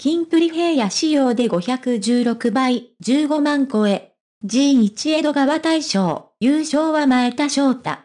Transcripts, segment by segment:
金プリ平野仕様で516倍、15万超え。G1 江戸川大賞、優勝は前田翔太。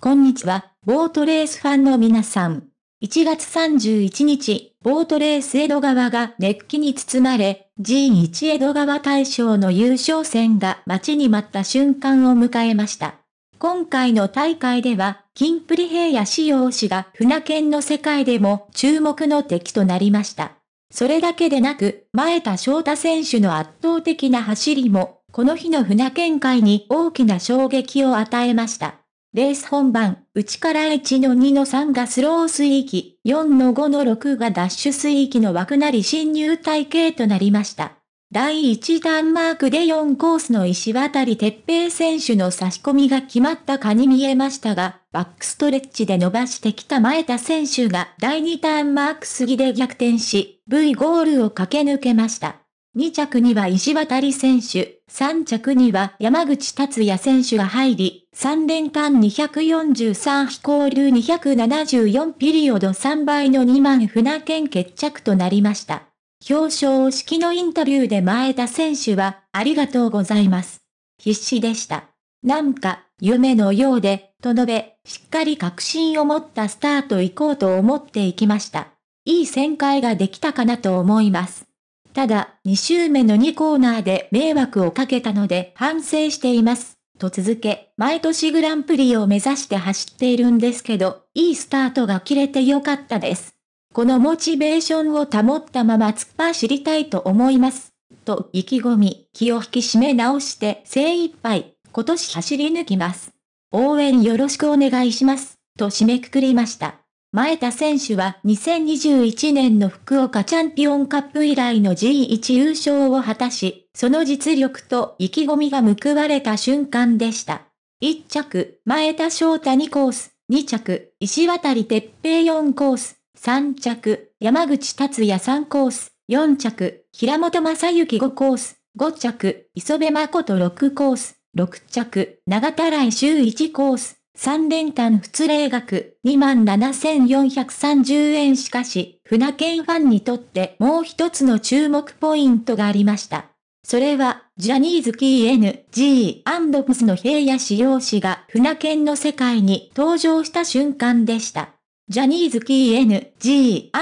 こんにちは、ボートレースファンの皆さん。1月31日、ボートレース江戸川が熱気に包まれ、G1 江戸川大賞の優勝戦が待ちに待った瞬間を迎えました。今回の大会では、金プリ平野仕様氏が船券の世界でも注目の敵となりました。それだけでなく、前田翔太選手の圧倒的な走りも、この日の船見会に大きな衝撃を与えました。レース本番、内から1の2の3がスロー水域、4の5の6がダッシュ水域の枠なり侵入体系となりました。第1弾マークで4コースの石渡哲平選手の差し込みが決まったかに見えましたが、バックストレッチで伸ばしてきた前田選手が第2ターンマーク過ぎで逆転し、V ゴールを駆け抜けました。2着には石渡選手、3着には山口達也選手が入り、3連単243飛行流274ピリオド3倍の2万船券決着となりました。表彰式のインタビューで前田選手は、ありがとうございます。必死でした。なんか、夢のようで、と述べ、しっかり確信を持ったスタート行こうと思っていきました。いい旋回ができたかなと思います。ただ、2周目の2コーナーで迷惑をかけたので反省しています。と続け、毎年グランプリを目指して走っているんですけど、いいスタートが切れてよかったです。このモチベーションを保ったまま突っ走りたいと思います。と意気込み、気を引き締め直して精一杯、今年走り抜きます。応援よろしくお願いします。と締めくくりました。前田選手は2021年の福岡チャンピオンカップ以来の G1 優勝を果たし、その実力と意気込みが報われた瞬間でした。1着、前田翔太2コース、2着、石渡哲平4コース、3着、山口達也3コース、4着、平本正幸5コース、5着、磯部誠6コース、6着、長田来週1コース、3連単普通額27,430円しかし、船券ファンにとってもう一つの注目ポイントがありました。それは、ジャニーズ KNG& プスの平野志陽氏が船券の世界に登場した瞬間でした。ジャニーズ KNG&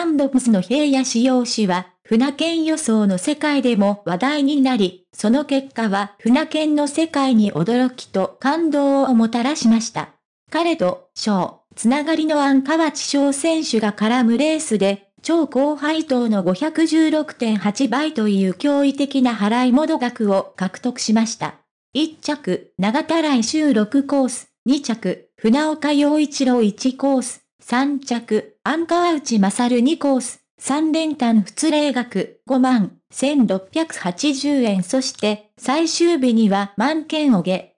の平野志陽氏は、船券予想の世界でも話題になり、その結果は船券の世界に驚きと感動をもたらしました。彼と、翔、つながりの安川地翔選手が絡むレースで、超高配当の516.8倍という驚異的な払い戻額を獲得しました。1着、長田来週6コース、2着、船岡洋一郎1コース、3着、アンカー内ル2コース、3連単普通例額5万1680円そして最終日には万券おげ